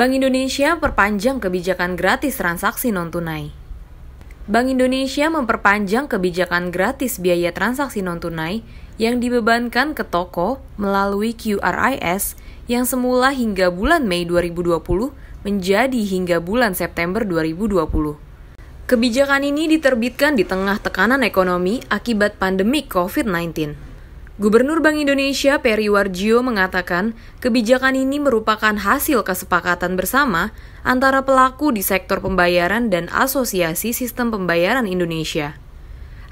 Bank Indonesia perpanjang kebijakan gratis transaksi non-tunai. Bank Indonesia memperpanjang kebijakan gratis biaya transaksi non-tunai yang dibebankan ke toko melalui QRIS yang semula hingga bulan Mei 2020 menjadi hingga bulan September 2020. Kebijakan ini diterbitkan di tengah tekanan ekonomi akibat pandemi COVID-19. Gubernur Bank Indonesia Peri Warjio mengatakan, kebijakan ini merupakan hasil kesepakatan bersama antara pelaku di sektor pembayaran dan Asosiasi Sistem Pembayaran Indonesia.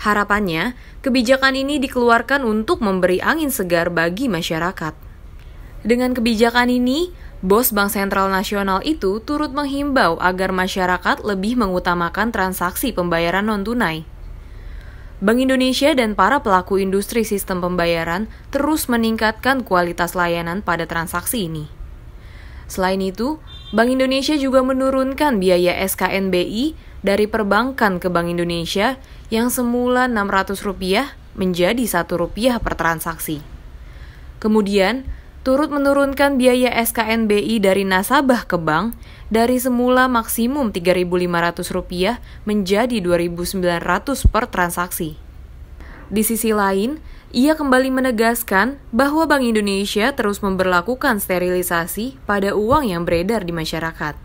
Harapannya, kebijakan ini dikeluarkan untuk memberi angin segar bagi masyarakat. Dengan kebijakan ini, bos Bank Sentral Nasional itu turut menghimbau agar masyarakat lebih mengutamakan transaksi pembayaran non-tunai. Bank Indonesia dan para pelaku industri sistem pembayaran terus meningkatkan kualitas layanan pada transaksi ini. Selain itu, Bank Indonesia juga menurunkan biaya SKNBI dari perbankan ke Bank Indonesia yang semula Rp600 menjadi Rp1 per transaksi. Kemudian, turut menurunkan biaya SKNBI dari nasabah ke bank dari semula maksimum Rp3.500 menjadi Rp2.900 per transaksi. Di sisi lain, ia kembali menegaskan bahwa Bank Indonesia terus memperlakukan sterilisasi pada uang yang beredar di masyarakat.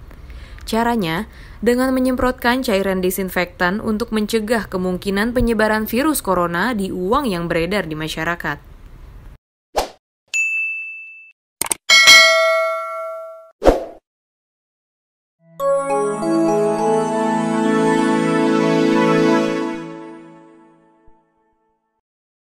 Caranya, dengan menyemprotkan cairan disinfektan untuk mencegah kemungkinan penyebaran virus corona di uang yang beredar di masyarakat.